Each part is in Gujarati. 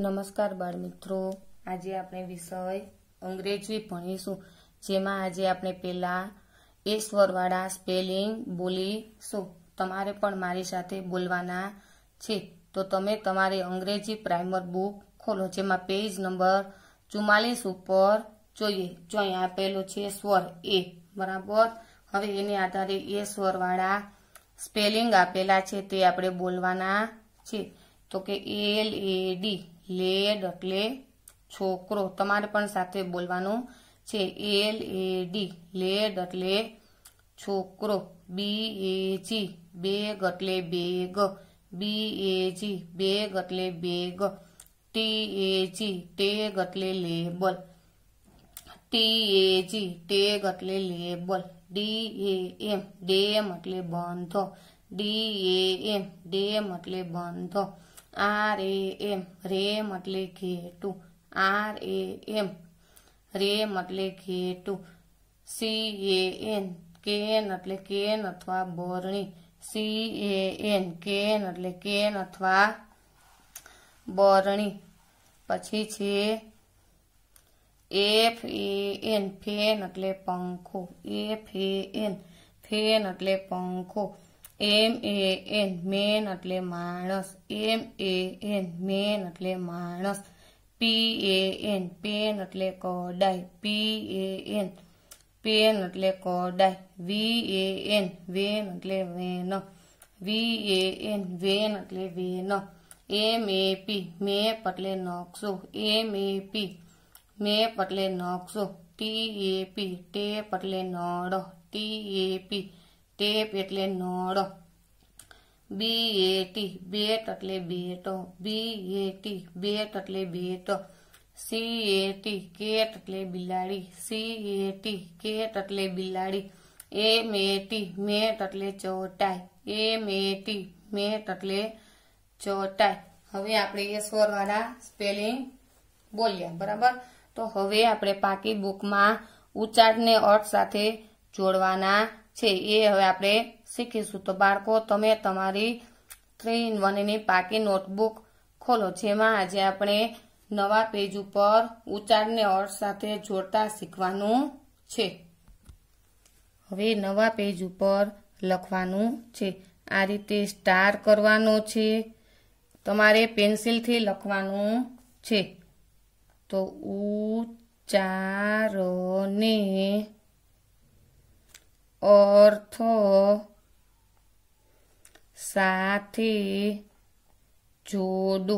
નમસ્કાર બાળ મિત્રો આજે આપણે વિષય અંગ્રેજી ભણીશું જેમાં આજે આપણે પહેલા એ સ્વરવાળા સ્પેલિંગ બોલીશું તમારે પણ મારી સાથે બોલવાના છે તો તમે તમારી અંગ્રેજી પ્રાઇમર બુક ખોલો જેમાં પેજ નંબર ચુમ્માલીસ ઉપર જોઈએ જો અહીં આપેલું છે સ્વર એ બરાબર હવે એને આધારે એ સ્વરવાળા સ્પેલિંગ આપેલા છે તે આપણે બોલવાના છે તો કે એલ એ ડી લેડ એટલે છોકરો તમારે પણ સાથે બોલવાનું છે એલ એ ડી લેડ એટલે છોકરો બી એ જી બેગ એટલે bag B A G bag એટલે bag T A G tag એટલે label T A G tag એટલે label D A M dam એટલે બંધો ડી એ એમ ડેમ એટલે બંધો આર એ એમ રેમ એટલે ઘેટુ આર એ એમ રેમ એટલે ઘેટુ સી એ એન કેન એટલે કેન અથવા બોરણી સી એ એન કેન એટલે કેન અથવા બોરણી પછી છે એફ એ એન ફેન એટલે પંખો એફ એ એન ફેન એટલે પંખો એમ એ એન મેન એટલે માણસ એમ એ એન મેન એટલે માણસ પી એ એન પેન એટલે કોડાય પી એ એન પેન એટલે કોડાય વી એ એન વેન એટલે van V A N van એટલે van M A P map એટલે નકશો એમ એ પી મેપ એટલે નકશો ટી એ પી ટેપ એટલે નળ ટી એ પી ટેપ એટલે નળ બી એટી ટી બેટ એટલે બેટ બી એ ટી બેટ એટલે bat C A T cat એટલે બિલાડી સી એ ટી કેટ એટલે બિલાડી એમ એ ટી મેટ એટલે ચોટાય એમ એ ટી મેટ એટલે ચોટાઈ હવે આપણે એ સ્વરવાળા સ્પેલિંગ બોલ્યા બરાબર તો હવે આપણે પાકી બુકમાં ઉચ્ચારને અર્થ સાથે જોડવાના છે એ હવે આપણે શીખીશું તો બાળકો તમે તમારી થ્રી ઇન વનની પાકી નોટબુક ખોલો જેમાં આજે આપણે નવા પેજ ઉપર ઉચ્ચારને અર્થ સાથે જોડતા શીખવાનું છે હવે નવા પેજ ઉપર લખવાનું છે આ રીતે સ્ટાર કરવાનો છે તમારે પેન્સિલથી લખવાનું છે તો ઉચ્ચારને અર્થો સાથે જોડો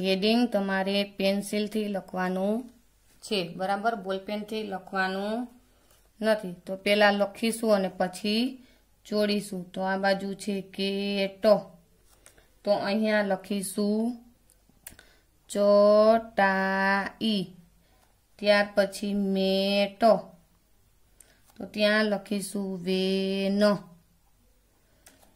હેડિંગ તમારે પેન્સિલથી લખવાનું છે બરાબર બોલપેનથી લખવાનું નથી તો પહેલાં લખીશું અને પછી જોડીશું તો આ બાજુ છે કેટો તો અહીંયા લખીશું ચટાઈ ત્યાર પછી મેટો તો ત્યાં લખીશું વેન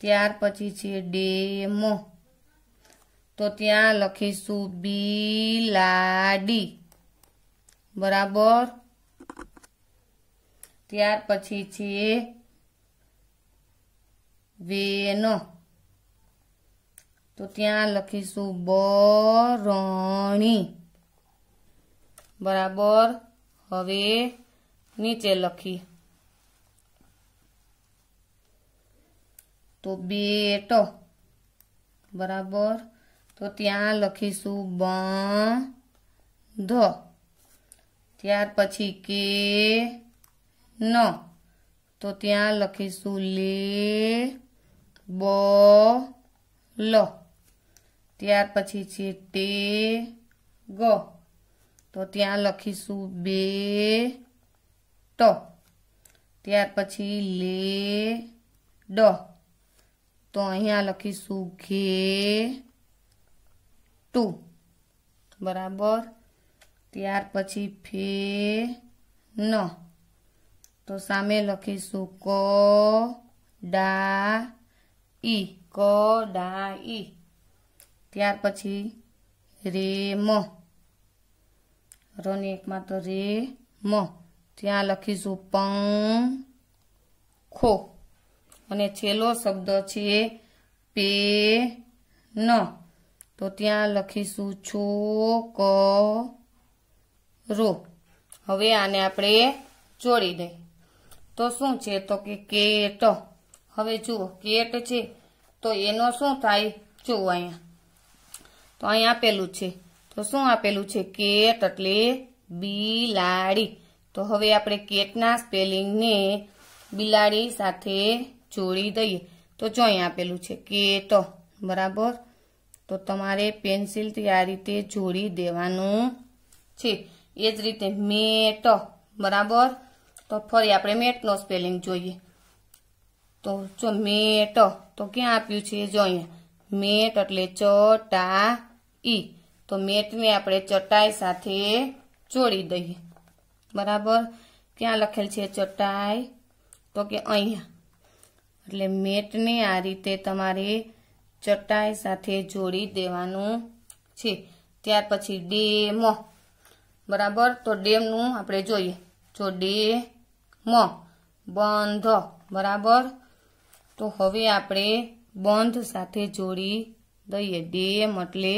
ત્યાર પછી છે ડેમ તો ત્યાં લખીશું બિલાડી બરાબર ત્યાર પછી છે વેન તો ત્યાં લખીશું બરણી બરાબર હવે નીચે લખી तो बे ट बराबर तो यहां लिखिसू ब ध ત્યાર પછી કે ન તો ત્યાં લખिसू ले ब ल ત્યાર પછી છે તે ગ તો ત્યાં લખिसू બે ટ ત્યાર પછી લે ડ તો અહીંયા લખીશું ઘે ટુ બરાબર ત્યાર પછી ફે ન તો સામે લખીશું ક ડા ઈ ક ડા ઈ ત્યાર પછી રે મ રને એકમાં તો રે મ ત્યાં લખીશું પં ખો અને છેલ્લો શબ્દ છે પે ન તો ત્યાં લખીશું છો ક રો હવે આને આપણે જોડી દઈએ તો શું છે તો કે કેટ હવે જુઓ કેટ છે તો એનો શું થાય જુઓ અહીંયા તો અહીંયા આપેલું છે તો શું આપેલું છે કેટ એટલે બિલાડી તો હવે આપણે કેટના સ્પેલિંગને બિલાડી સાથે જોડી દઈએ તો જો અહીંયા આપેલું છે કે ત બરાબર તો તમારે પેન્સિલથી આ રીતે જોડી દેવાનું છે એ જ રીતે મેટ બરાબર તો ફરી આપણે મેટનો સ્પેલિંગ જોઈએ તો જો મેટ તો ક્યાં આપ્યું છે જો અહીંયા મેટ એટલે ચટા ઈ તો મેટને આપણે ચટાઈ સાથે જોડી દઈએ બરાબર ક્યાં લખેલ છે ચટાઈ તો કે અહીંયા એટલે મેટને આ રીતે તમારે ચટાઈ સાથે જોડી દેવાનું છે ત્યાર પછી ડેમ બરાબર તો ડેમનું આપણે જોઈએ જો ડે મ બંધ બરાબર તો હવે આપણે બંધ સાથે જોડી દઈએ ડેમ એટલે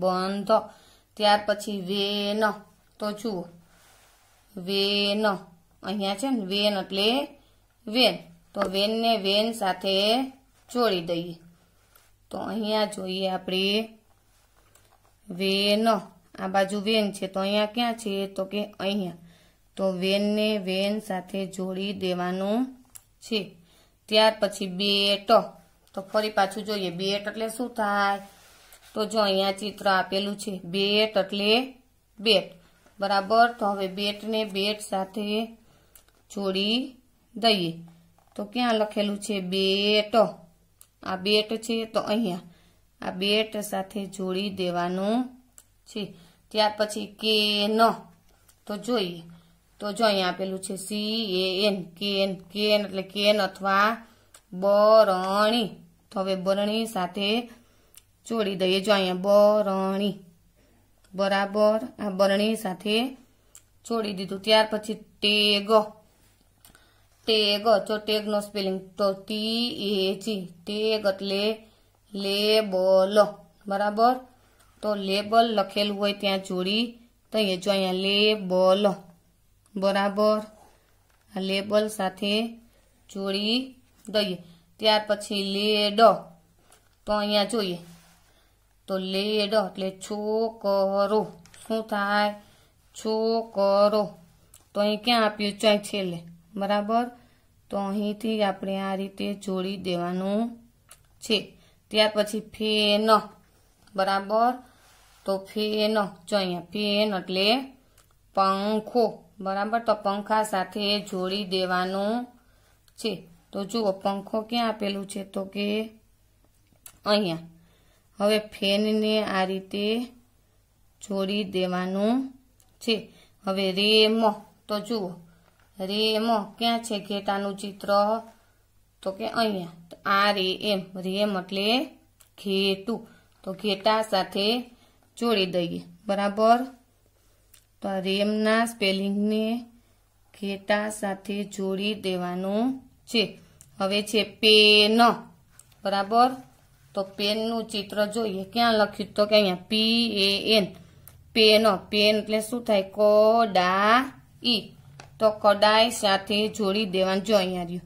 બંધ ત્યાર પછી વેન તો જુઓ વેન અહીંયા છે ને વેન એટલે વેન તો વેનને વેન સાથે જોડી દઈએ તો અહીંયા જોઈએ આપણે વેન આ બાજુ વેન છે તો અહીંયા ક્યાં છે તો કે અહીંયા તો વેનને વેન સાથે જોડી દેવાનું છે ત્યાર પછી બેટ તો ફરી પાછું જોઈએ બેટ એટલે શું થાય તો જો અહીંયા ચિત્ર આપેલું છે બેટ એટલે બેટ બરાબર તો હવે બેટને બેટ સાથે જોડી દઈએ તો ક્યાં લખેલું છે બેટ આ બેટ છે તો અહીંયા આ બેટ સાથે જોડી દેવાનું છે ત્યાર પછી કે ન તો જોઈએ તો જો અહીંયા આપેલું છે C A N can can એટલે કેન અથવા બરણી તો હવે બરણી સાથે જોડી દઈએ જો અહીંયા બરણી બરાબર આ બરણી સાથે છોડી દીધું ત્યાર પછી ટેગ तेग चोटेग नो स्पेलिंग तो टी ए जी तेगतले लेबल बराबर तो लेबल લખેલું હોય ત્યાં જોડી તો અહીંયા જો અહીંયા લેબલ બરાબર આ લેબલ સાથે જોડી દઈએ ત્યાર પછી લેડ તો અહીંયા જોઈએ તો લેડ એટલે છોકરો શું થાય છોકરો તો અહીંયા ક્યાં આપ્યું ચા છેલે બરાબર તો અહીંથી આપણે આ રીતે જોડી દેવાનું છે ત્યાર પછી ફેન બરાબર તો ફેન જો અહીંયા ફેન એટલે પંખો બરાબર તો પંખા સાથે જોડી દેવાનું છે તો જુઓ પંખો ક્યાં આપેલું છે તો કે અહીંયા હવે ફેનને આ રીતે જોડી દેવાનું છે હવે રેમ તો જુઓ રે એમો ક્યાં છે ઘેટાનું ચિત્ર તો કે અહીંયા તો આ રે એમ રેમ એટલે ઘેટું તો ઘેટા સાથે જોડી દઈએ બરાબર તો આ રેમના સ્પેલિંગને ઘેટા સાથે જોડી દેવાનું છે હવે છે પેન બરાબર તો પેનનું ચિત્ર જોઈએ ક્યાં લખ્યું તો કે અહીંયા P A N pan pan એટલે શું થાય કોડા ઈ તો કડાઈ સાથે જોડી દેવાનું જો અહીંયા રહ્યું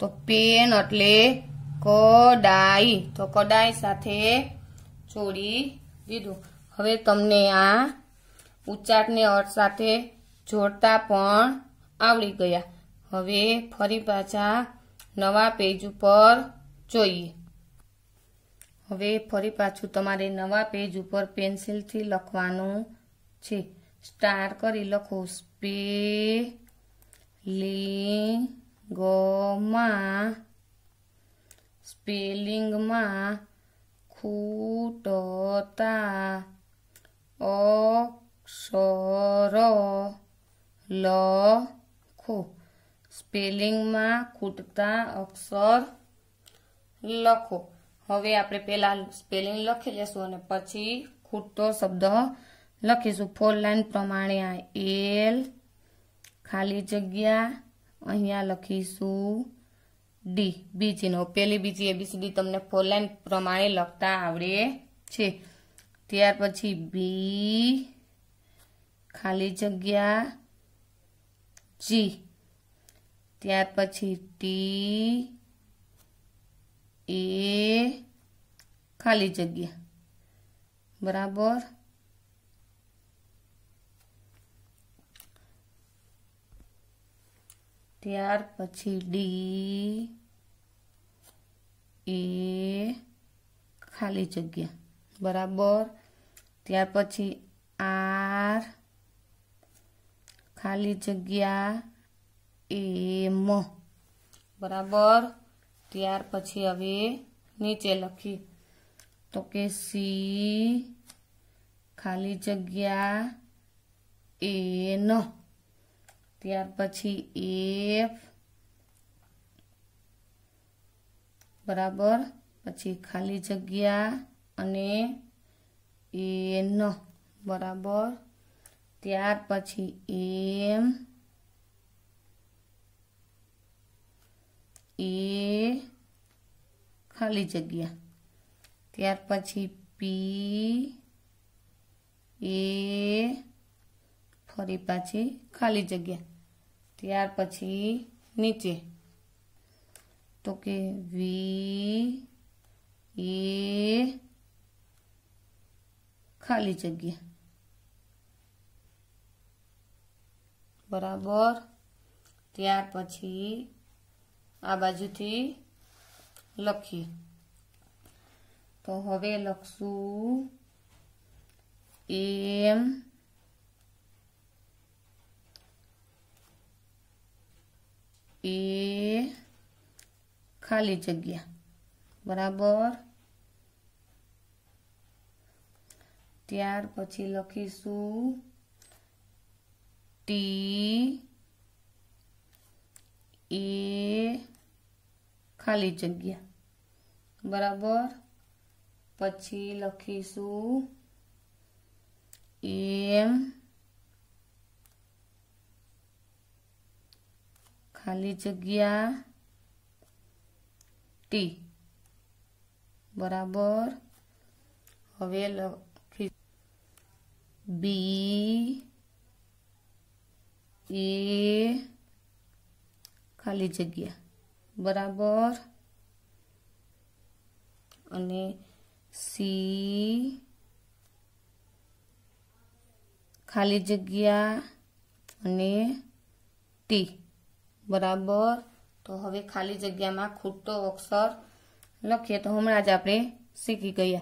તો પેન એટલે કડાઈ તો કડાઈ સાથે જોડી દીધું હવે તમને આ ઉચ્ચાટને અર્થ સાથે જોડતા પણ આવડી ગયા હવે ફરી પાછા નવા પેજ ઉપર જોઈએ હવે ફરી પાછું તમારે નવા પેજ ઉપર પેન્સિલથી લખવાનું છે સ્ટાર કરી લખો સ્પેલિંગોમાં સ્પેલિંગમાં ખૂટતા અક્ષર લખો સ્પેલિંગમાં ખૂટતા અક્ષર લખો હવે આપણે પહેલાં સ્પેલિંગ લખી લેશું અને પછી ખૂટતો શબ્દ લખીશું ફોર લાઈન પ્રમાણે આ એલ ખાલી જગ્યા અહીંયા લખીશું ડી બી ચિહ્નો પેલી બીજી એબીસીડી તમને ફોર લાઈન પ્રમાણે લખતા આવડે છે ત્યાર પછી બી ખાલી જગ્યા જી ત્યાર પછી ટી એ ખાલી જગ્યા બરાબર ત્યાર પછી ડી એ e, ખાલી જગ્યા બરાબર ત્યાર પછી આર ખાલી જગ્યા એમ બરાબર ત્યાર પછી હવે નીચે લખી તો કે સી ખાલી જગ્યા એ ન ત્યાર પછી એફ બરાબર પછી ખાલી જગ્યા અને એન બરાબર ત્યાર પછી એમ એ ખાલી જગ્યા ત્યાર પછી પી એ ફરી પાછી ખાલી જગ્યા त્યાર પછી નીચે તો કે વે એ ખાલી જગ્યા બરાબર ત્યાર પછી આ બાજુથી લખીએ તો હવે લખસુ એમ એ ખાલી જગ્યા બરાબર ત્યાર પછી લખીશું ટી એ ખાલી જગ્યા બરાબર પછી લખીશું એમ ખાલી જગ્યા ટી બરાબર હવે લખી બી એ ખાલી જગ્યા બરાબર અને સી ખાલી જગ્યા અને ટી बराबर तो हम खाली जगह में खुट्टो अक्षर लखीय तो हम आज आप सीखी गई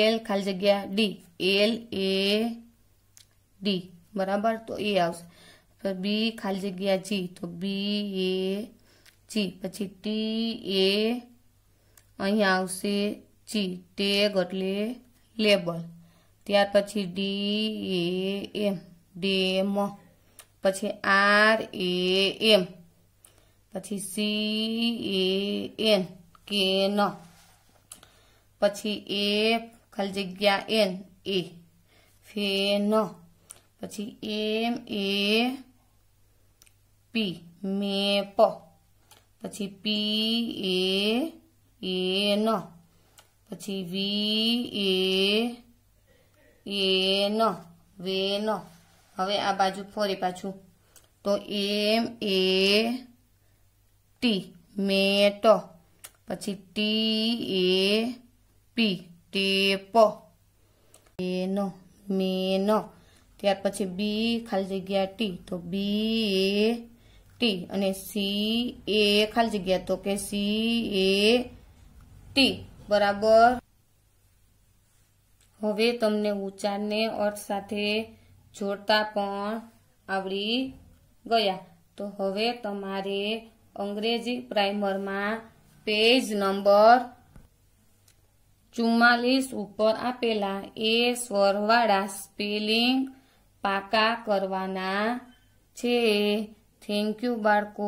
एल खाली जगह डी एल ए डी बराबर तो ए बी खाली जगह जी तो B A G P T A अवश्य जी टेग एट्ले लेबल त्यार P D M dam P R M પછી સી એ એન કે ન પછી એ ખાલી જગ્યા એન એ ફેન પછી એમ એ પી મેપ પછી પી એ એન પછી વી એ એન વેન હવે આ બાજુ ફરી પાછું તો એમ એ ટી મેટ પછી ટી એ પી ટેપ એનો મેનો ત્યાર પછી બી ખાલી જગ્યા ટી તો બી એ ટી અને સી એ ખાલી જગ્યા તો કે સી એ ટી બરાબર હવે તમને ઉચ્ચારને અર્થ સાથે જોડતા પણ આવડી ગયા તો હવે તમારે અંગ્રેજી પ્રાઇમરમાં પેજ નંબર ચુમ્માલીસ ઉપર આપેલા એ સ્વરવાળા સ્પેલિંગ પાકા કરવાના છે થેન્ક યુ બાળકો